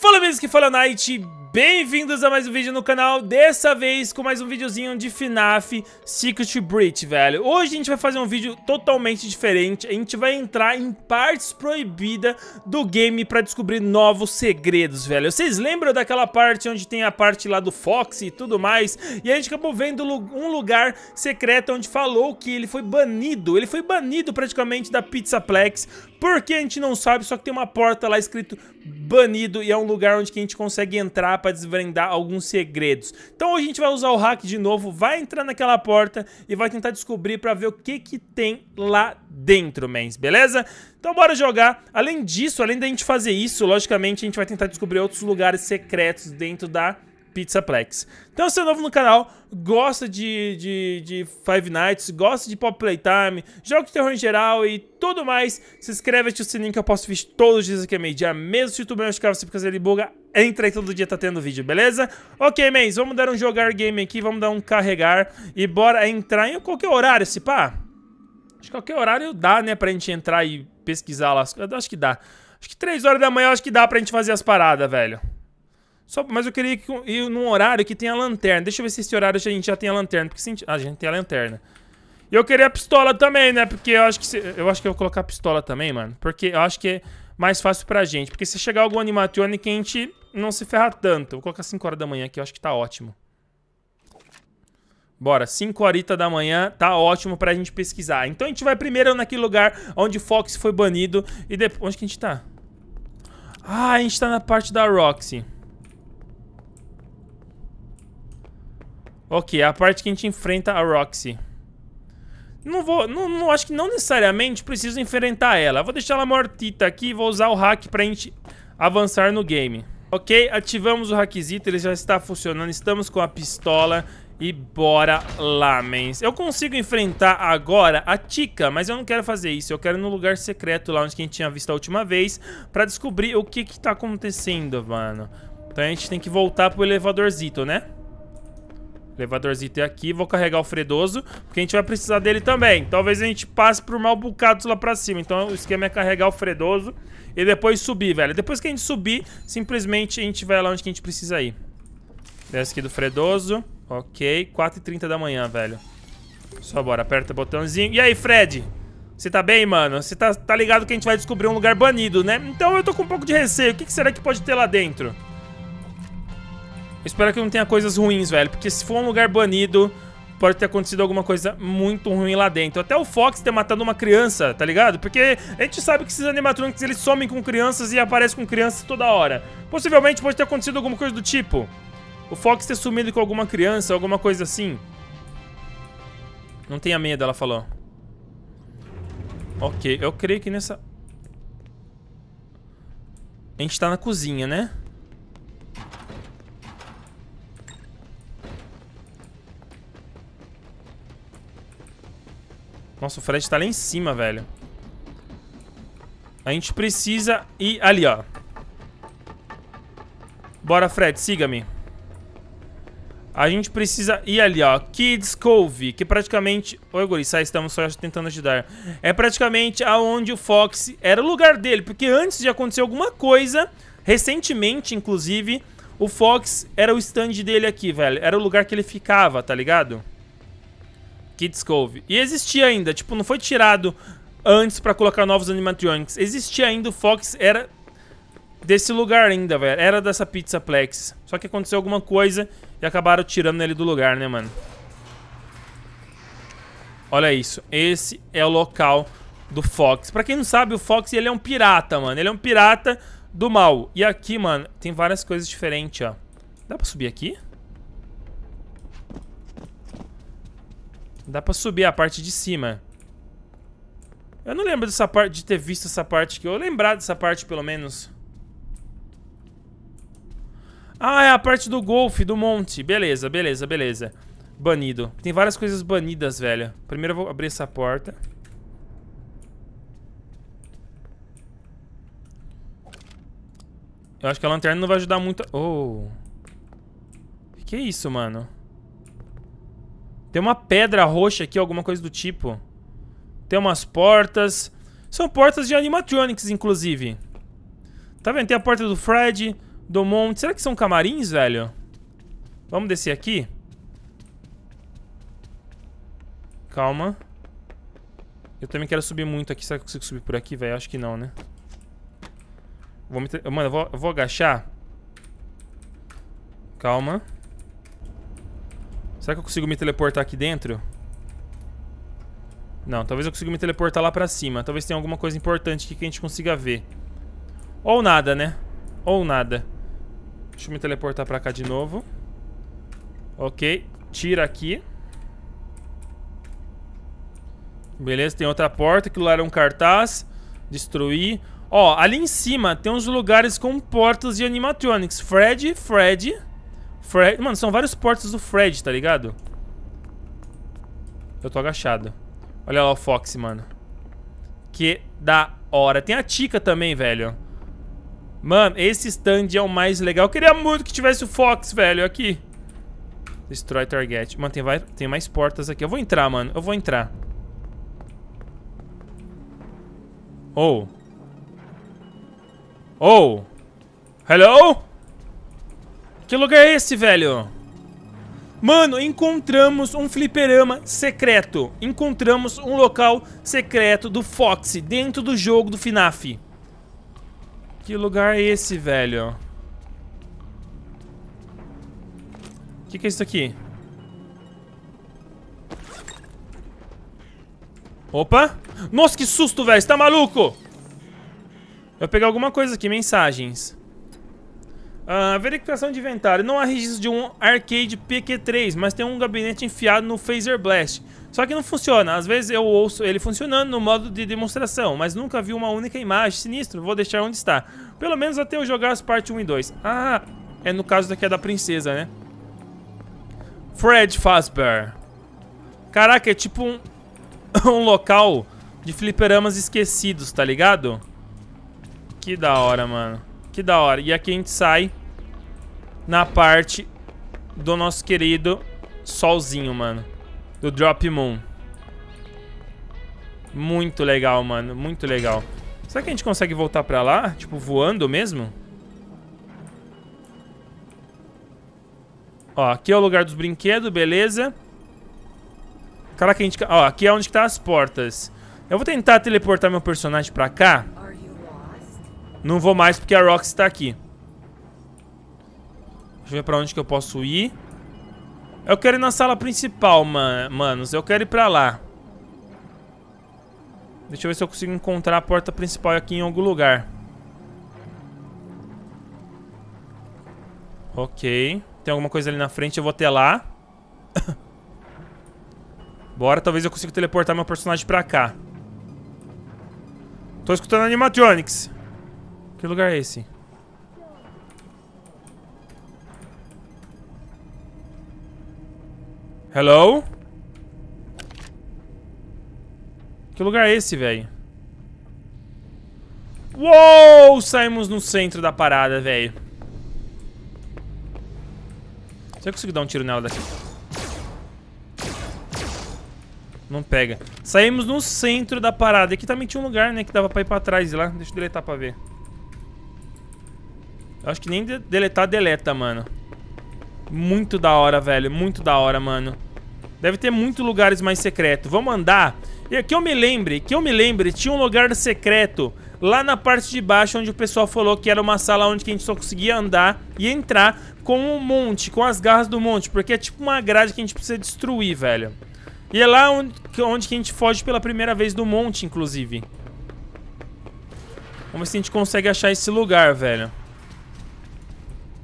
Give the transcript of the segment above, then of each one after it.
Fala mesmo que fala Night, Bem-vindos a mais um vídeo no canal, dessa vez com mais um videozinho de FNAF Secret Breach, velho. Hoje a gente vai fazer um vídeo totalmente diferente, a gente vai entrar em partes proibidas do game pra descobrir novos segredos, velho. Vocês lembram daquela parte onde tem a parte lá do Fox e tudo mais? E a gente acabou vendo um lugar secreto onde falou que ele foi banido, ele foi banido praticamente da Pizzaplex, porque a gente não sabe, só que tem uma porta lá escrito banido e é um lugar onde a gente consegue entrar para desvendar alguns segredos. Então hoje a gente vai usar o hack de novo, vai entrar naquela porta e vai tentar descobrir para ver o que que tem lá dentro, mens, beleza? Então bora jogar. Além disso, além da gente fazer isso, logicamente a gente vai tentar descobrir outros lugares secretos dentro da Pizzaplex. Então, se é novo no canal, gosta de, de, de Five Nights, gosta de Pop Playtime, jogos de terror em geral e tudo mais, se inscreve, ativa o sininho que eu posto vídeo todos os dias aqui à meio dia mesmo se o YouTube não ficar, você porque ele buga, entra aí todo dia tá tendo vídeo, beleza? Ok, mês. vamos dar um jogar game aqui, vamos dar um carregar e bora entrar em qualquer horário, se pá. Acho que qualquer horário dá, né, pra gente entrar e pesquisar lá. Acho que dá. Acho que 3 horas da manhã acho que dá pra gente fazer as paradas, velho. Só, mas eu queria ir num horário que tenha lanterna. Deixa eu ver se esse horário a gente já tem a lanterna. Porque se a gente, ah, a gente tem a lanterna. E eu queria a pistola também, né? Porque eu acho que se, eu acho que eu vou colocar a pistola também, mano. Porque eu acho que é mais fácil pra gente. Porque se chegar algum animatronic, a gente não se ferra tanto. Vou colocar 5 horas da manhã aqui, eu acho que tá ótimo. Bora, 5 horitas da manhã, tá ótimo pra gente pesquisar. Então a gente vai primeiro naquele lugar onde Fox foi banido e depois... Onde que a gente tá? Ah, a gente tá na parte da Roxy. Ok, é a parte que a gente enfrenta a Roxy. Não vou... Não, não acho que não necessariamente preciso enfrentar ela. Vou deixar ela mortita aqui e vou usar o hack pra gente avançar no game. Ok, ativamos o hackzito, ele já está funcionando. Estamos com a pistola e bora lá, mens. Eu consigo enfrentar agora a Tika, mas eu não quero fazer isso. Eu quero ir no lugar secreto lá onde a gente tinha visto a última vez pra descobrir o que que tá acontecendo, mano. Então a gente tem que voltar pro elevadorzito, né? Elevadorzinho tem aqui. Vou carregar o Fredoso, porque a gente vai precisar dele também. Talvez a gente passe por malbucados lá pra cima. Então o esquema é carregar o Fredoso e depois subir, velho. Depois que a gente subir, simplesmente a gente vai lá onde a gente precisa ir. Desce aqui do Fredoso. Ok. 4h30 da manhã, velho. Só bora. Aperta o botãozinho. E aí, Fred? Você tá bem, mano? Você tá, tá ligado que a gente vai descobrir um lugar banido, né? Então eu tô com um pouco de receio. O que, que será que pode ter lá dentro? espero que não tenha coisas ruins, velho. Porque se for um lugar banido, pode ter acontecido alguma coisa muito ruim lá dentro. Até o Fox ter matado uma criança, tá ligado? Porque a gente sabe que esses animatronics, eles somem com crianças e aparecem com crianças toda hora. Possivelmente pode ter acontecido alguma coisa do tipo. O Fox ter sumido com alguma criança, alguma coisa assim. Não tenha medo, ela falou. Ok, eu creio que nessa... A gente tá na cozinha, né? Nossa, o Fred tá lá em cima, velho. A gente precisa ir ali, ó. Bora, Fred, siga-me. A gente precisa ir ali, ó. Kids Cove, que praticamente... Oi, guri, sai, estamos só tentando ajudar. É praticamente aonde o Fox era o lugar dele, porque antes de acontecer alguma coisa, recentemente, inclusive, o Fox era o stand dele aqui, velho. Era o lugar que ele ficava, tá ligado? Kids Cove. E existia ainda, tipo, não foi tirado antes pra colocar novos animatronics. Existia ainda, o Fox era desse lugar ainda, velho. Era dessa Pizza Plex. Só que aconteceu alguma coisa e acabaram tirando ele do lugar, né, mano? Olha isso. Esse é o local do Fox. Pra quem não sabe, o Fox, ele é um pirata, mano. Ele é um pirata do mal. E aqui, mano, tem várias coisas diferentes, ó. Dá pra subir aqui? Aqui. Dá pra subir a parte de cima. Eu não lembro dessa parte, de ter visto essa parte aqui. eu lembrar dessa parte, pelo menos. Ah, é a parte do golfe, do monte. Beleza, beleza, beleza. Banido. Tem várias coisas banidas, velho. Primeiro eu vou abrir essa porta. Eu acho que a lanterna não vai ajudar muito... Oh. Que que é isso, mano? Tem uma pedra roxa aqui, alguma coisa do tipo. Tem umas portas. São portas de animatronics, inclusive. Tá vendo? Tem a porta do Fred, do Monte. Será que são camarins, velho? Vamos descer aqui? Calma. Eu também quero subir muito aqui. Será que eu consigo subir por aqui, velho? Acho que não, né? Vou me... Mano, eu vou, eu vou agachar. Calma. Será que eu consigo me teleportar aqui dentro? Não, talvez eu consiga me teleportar lá pra cima. Talvez tenha alguma coisa importante aqui que a gente consiga ver. Ou nada, né? Ou nada. Deixa eu me teleportar pra cá de novo. Ok. Tira aqui. Beleza, tem outra porta. Aquilo lá era um cartaz. Destruir. Ó, ali em cima tem uns lugares com portas de animatronics. Fred, Fred... Fred... Mano, são vários portos do Fred, tá ligado? Eu tô agachado. Olha lá o Fox, mano. Que da hora. Tem a Tica também, velho. Mano, esse stand é o mais legal. Eu queria muito que tivesse o Fox, velho, aqui. Destroy target. Mano, tem, vai... tem mais portas aqui. Eu vou entrar, mano. Eu vou entrar. Oh. Oh. Hello? Que lugar é esse, velho? Mano, encontramos um fliperama secreto. Encontramos um local secreto do Foxy dentro do jogo do FNAF. Que lugar é esse, velho? O que, que é isso aqui? Opa! Nossa, que susto, velho! Você tá maluco? Eu vou pegar alguma coisa aqui, mensagens. Uh, verificação de inventário. Não há registro de um arcade PQ3, mas tem um gabinete enfiado no Phaser Blast. Só que não funciona. Às vezes eu ouço ele funcionando no modo de demonstração, mas nunca vi uma única imagem. Sinistro, vou deixar onde está. Pelo menos até eu jogar as partes 1 e 2. Ah, é no caso daqui é da princesa, né? Fred Fazbear. Caraca, é tipo um, um local de fliperamas esquecidos, tá ligado? Que da hora, mano. Que da hora. E aqui a gente sai na parte do nosso querido solzinho, mano. Do Drop Moon. Muito legal, mano. Muito legal. Será que a gente consegue voltar pra lá? Tipo, voando mesmo? Ó, aqui é o lugar dos brinquedos, beleza. Caraca, a gente... Ó, aqui é onde que tá as portas. Eu vou tentar teleportar meu personagem pra cá. Não vou mais porque a Rox tá aqui. Deixa eu ver pra onde que eu posso ir. Eu quero ir na sala principal, man manos. Eu quero ir pra lá. Deixa eu ver se eu consigo encontrar a porta principal aqui em algum lugar. Ok. Tem alguma coisa ali na frente, eu vou até lá. Bora, talvez eu consiga teleportar meu personagem pra cá. Tô escutando animatronics. Que lugar é esse? Hello? Que lugar é esse, velho? Uou! Saímos no centro da parada, velho. que eu consigo dar um tiro nela daqui. Não pega. Saímos no centro da parada. Aqui também tinha um lugar, né? Que dava pra ir pra trás e lá. Deixa eu deletar pra ver. Eu acho que nem de deletar, deleta, mano. Muito da hora, velho. Muito da hora, mano. Deve ter muitos lugares mais secretos. Vamos andar. E que eu me lembre, que eu me lembre, tinha um lugar secreto lá na parte de baixo onde o pessoal falou que era uma sala onde a gente só conseguia andar e entrar com um monte, com as garras do monte, porque é tipo uma grade que a gente precisa destruir, velho. E é lá onde, onde que a gente foge pela primeira vez do monte, inclusive. Vamos ver se a gente consegue achar esse lugar, velho.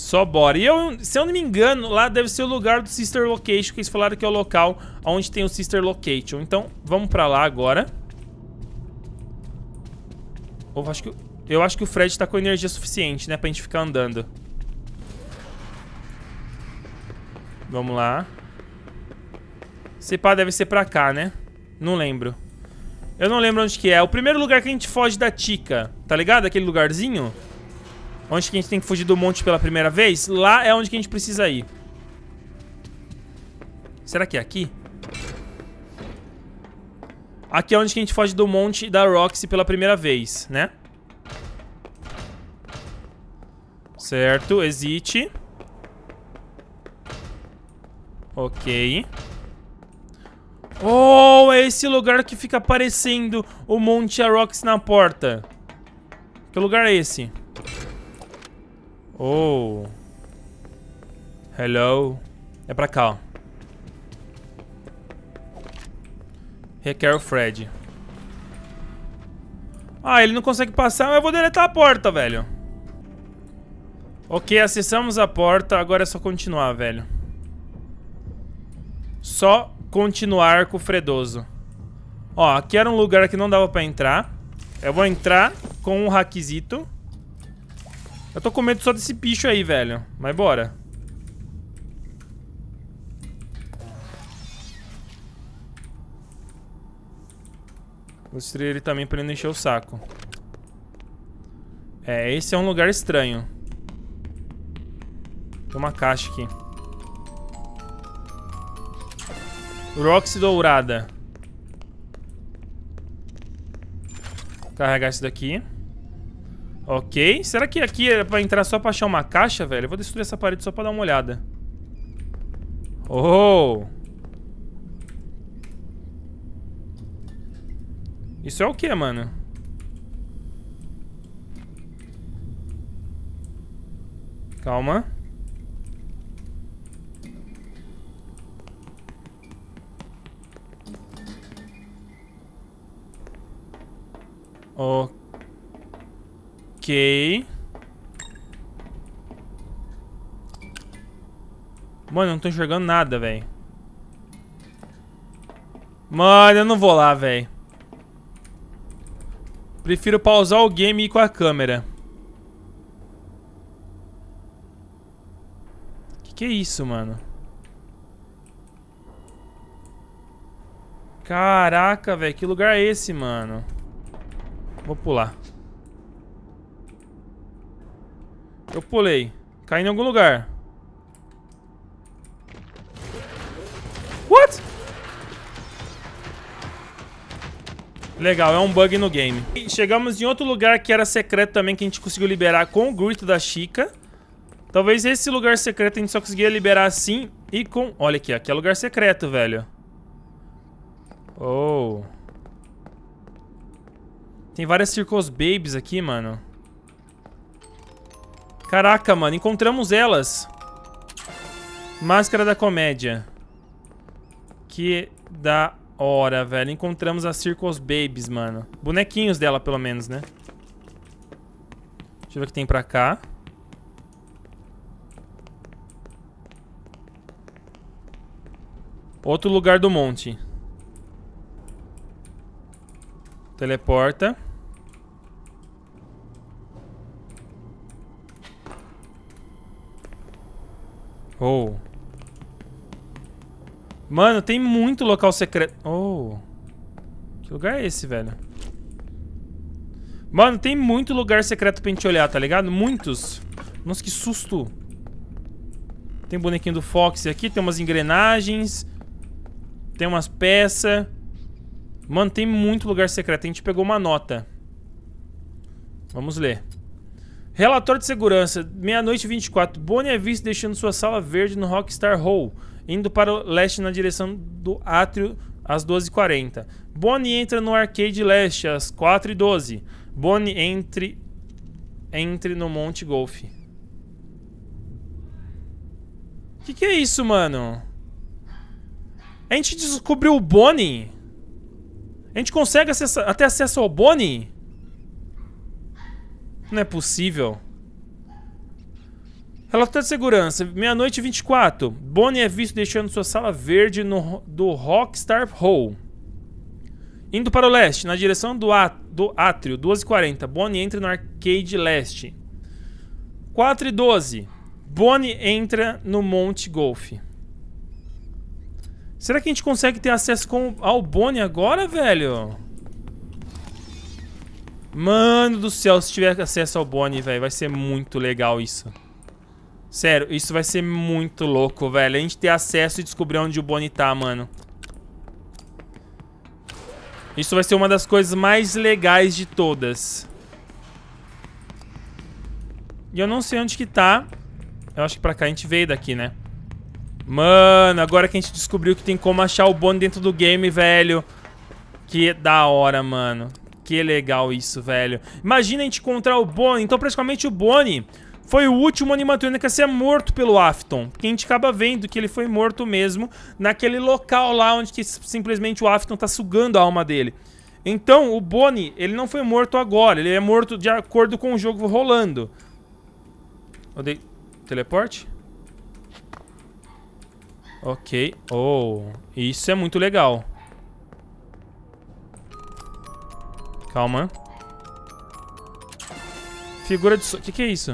Só bora. E eu, se eu não me engano, lá deve ser o lugar do Sister Location, que eles falaram que é o local onde tem o Sister Location. Então, vamos pra lá agora. Eu acho que, eu acho que o Fred tá com energia suficiente, né? Pra gente ficar andando. Vamos lá. Se pá, deve ser pra cá, né? Não lembro. Eu não lembro onde que é. O primeiro lugar que a gente foge da Tica, tá ligado? Aquele lugarzinho... Onde que a gente tem que fugir do monte pela primeira vez? Lá é onde que a gente precisa ir. Será que é aqui? Aqui é onde que a gente foge do monte da Roxy pela primeira vez, né? Certo, existe. Ok. Oh, é esse lugar que fica aparecendo o Monte da Roxy na porta. Que lugar é esse? Oh. Hello. É pra cá, ó. Requer o Fred. Ah, ele não consegue passar, mas eu vou deletar a porta, velho. Ok, acessamos a porta. Agora é só continuar, velho. Só continuar com o Fredoso. Ó, aqui era um lugar que não dava pra entrar. Eu vou entrar com um hackzito. Eu tô com medo só desse bicho aí, velho. Mas bora. Vou estrear ele também pra ele não encher o saco. É, esse é um lugar estranho. Tem uma caixa aqui. Roxy dourada. Carregar isso daqui. Ok. Será que aqui é pra entrar só pra achar uma caixa, velho? Eu vou destruir essa parede só pra dar uma olhada. Oh! Isso é o que, mano? Calma. Ok. Mano, eu não tô enxergando nada, velho. Mano, eu não vou lá, velho. Prefiro pausar o game e ir com a câmera. Que que é isso, mano? Caraca, velho. Que lugar é esse, mano? Vou pular. Eu pulei. Caí em algum lugar. What? Legal, é um bug no game. E chegamos em outro lugar que era secreto também, que a gente conseguiu liberar com o grito da Chica. Talvez esse lugar secreto a gente só conseguia liberar assim e com... Olha aqui, aqui é lugar secreto, velho. Oh. Tem várias circos Babies aqui, mano. Caraca, mano, encontramos elas. Máscara da comédia. Que da hora, velho. Encontramos as Circus Babies, mano. Bonequinhos dela, pelo menos, né? Deixa eu ver o que tem pra cá. Outro lugar do monte. Teleporta. Oh. Mano, tem muito local secreto. Oh. Que lugar é esse, velho? Mano, tem muito lugar secreto pra gente olhar, tá ligado? Muitos. Nossa, que susto. Tem bonequinho do Fox aqui, tem umas engrenagens. Tem umas peças. Mano, tem muito lugar secreto. A gente pegou uma nota. Vamos ler. Relatório de segurança, meia-noite 24. Bonnie é visto deixando sua sala verde no Rockstar Hall, indo para o leste na direção do átrio às 12h40. Bonnie entra no arcade leste às 4h12. Bonnie entre, entre no Monte Golf. Que que é isso, mano? A gente descobriu o Bonnie? A gente consegue até acesso ao Bonnie? Não é possível. Relatório de segurança, meia-noite 24. Bonnie é visto deixando sua sala verde no, do Rockstar Hall. Indo para o leste, na direção do, at, do átrio, 12h40. Bonnie entra no arcade leste. 4h12. Bonnie entra no Monte Golf. Será que a gente consegue ter acesso com, ao Bonnie agora, velho? Mano do céu, se tiver acesso ao Bonnie, velho, vai ser muito legal isso. Sério, isso vai ser muito louco, velho. A gente ter acesso e descobrir onde o Bonnie tá, mano. Isso vai ser uma das coisas mais legais de todas. E eu não sei onde que tá. Eu acho que pra cá a gente veio daqui, né? Mano, agora que a gente descobriu que tem como achar o Bonnie dentro do game, velho. Que da hora, mano. Que legal isso, velho. Imagina a gente encontrar o Bonnie. Então, praticamente, o Bonnie foi o último animatrônico a ser morto pelo Afton. Porque a gente acaba vendo que ele foi morto mesmo naquele local lá onde que simplesmente o Afton tá sugando a alma dele. Então, o Bonnie, ele não foi morto agora. Ele é morto de acordo com o jogo rolando. Teleporte? Ok. Oh, isso é muito legal. Calma. Figura de... O so que, que é isso?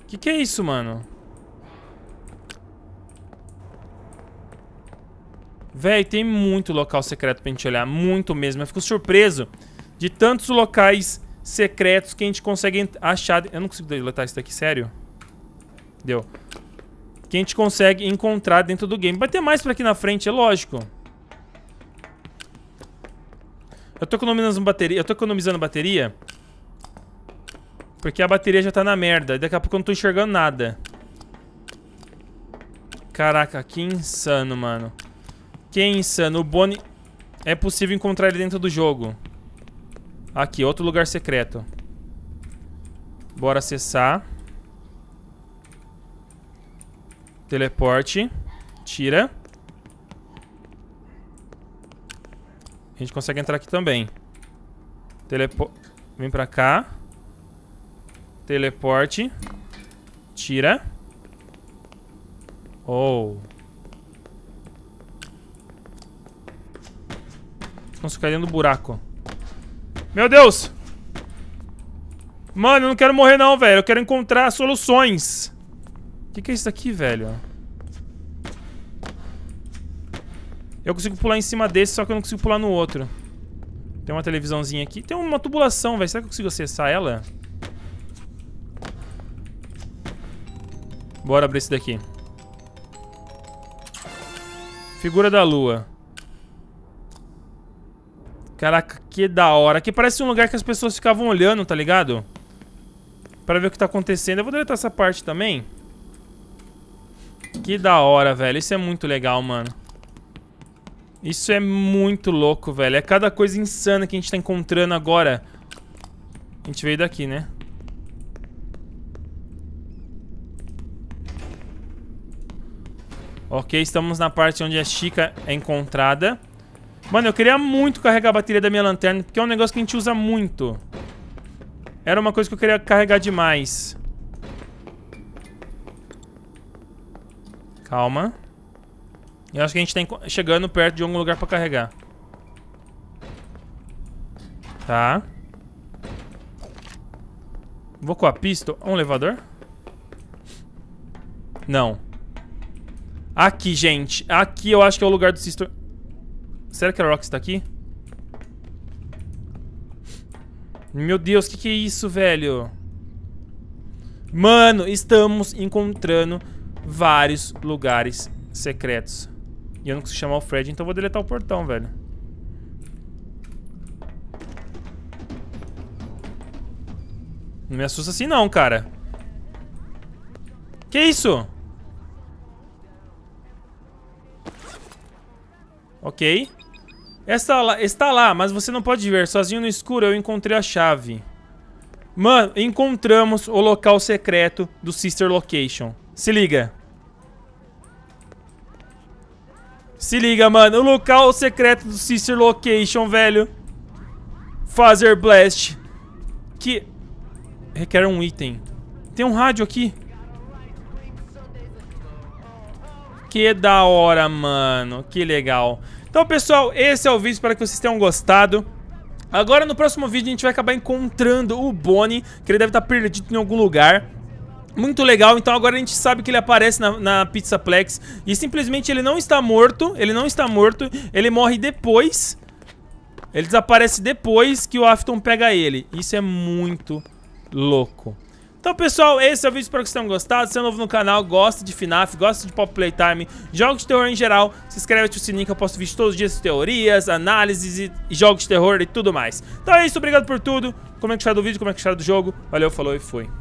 O que, que é isso, mano? Véi, tem muito local secreto pra gente olhar. Muito mesmo. Eu fico surpreso de tantos locais secretos que a gente consegue achar... Eu não consigo deletar isso daqui, sério? Deu que a gente consegue encontrar dentro do game. Vai ter mais pra aqui na frente, é lógico. Eu tô economizando bateria, eu tô economizando bateria porque a bateria já tá na merda. Daqui a pouco eu não tô enxergando nada. Caraca, que insano, mano. Que insano. O Bonnie... É possível encontrar ele dentro do jogo. Aqui, outro lugar secreto. Bora acessar. Teleporte. Tira. A gente consegue entrar aqui também. Telepo... Vem pra cá. Teleporte. Tira. Oh. Vamos caindo no buraco. Meu Deus! Mano, eu não quero morrer não, velho. Eu quero encontrar soluções. O que, que é isso daqui, velho? Eu consigo pular em cima desse, só que eu não consigo pular no outro. Tem uma televisãozinha aqui. Tem uma tubulação, velho. Será que eu consigo acessar ela? Bora abrir esse daqui. Figura da lua. Caraca, que da hora. Aqui parece um lugar que as pessoas ficavam olhando, tá ligado? Pra ver o que tá acontecendo. Eu vou deletar essa parte também. Que da hora, velho. Isso é muito legal, mano. Isso é muito louco, velho. É cada coisa insana que a gente tá encontrando agora. A gente veio daqui, né? Ok, estamos na parte onde a Chica é encontrada. Mano, eu queria muito carregar a bateria da minha lanterna, porque é um negócio que a gente usa muito. Era uma coisa que eu queria carregar demais. Calma. Eu acho que a gente tá chegando perto de algum lugar pra carregar. Tá. Vou com a pistola. Um elevador? Não. Aqui, gente. Aqui eu acho que é o lugar do Sister... Será que a Rox tá aqui? Meu Deus, o que, que é isso, velho? Mano, estamos encontrando vários lugares secretos. E eu não consigo chamar o Fred, então eu vou deletar o portão, velho. Não me assusta assim não, cara. Que isso? Ok. Está lá, está lá, mas você não pode ver. Sozinho no escuro eu encontrei a chave. Mano, encontramos o local secreto do Sister Location. Se liga. Se liga, mano. O local secreto do Sister Location, velho. Fazer Blast. Que... Requer um item. Tem um rádio aqui. Que da hora, mano. Que legal. Então, pessoal, esse é o vídeo. Espero que vocês tenham gostado. Agora, no próximo vídeo, a gente vai acabar encontrando o Bonnie, que ele deve estar perdido em algum lugar. Muito legal, então agora a gente sabe que ele aparece na, na Pizza Plex E simplesmente ele não está morto, ele não está morto, ele morre depois Ele desaparece depois que o Afton pega ele Isso é muito louco então, pessoal, esse é o vídeo. Espero que vocês tenham gostado. Se é novo no canal, gosta de FNAF, gosta de Pop Playtime, jogos de terror em geral, se inscreve no sininho que eu posto vídeos todos os dias, teorias, análises e jogos de terror e tudo mais. Então é isso. Obrigado por tudo. Como é que acharam do vídeo, como é que acharam do jogo. Valeu, falou e fui.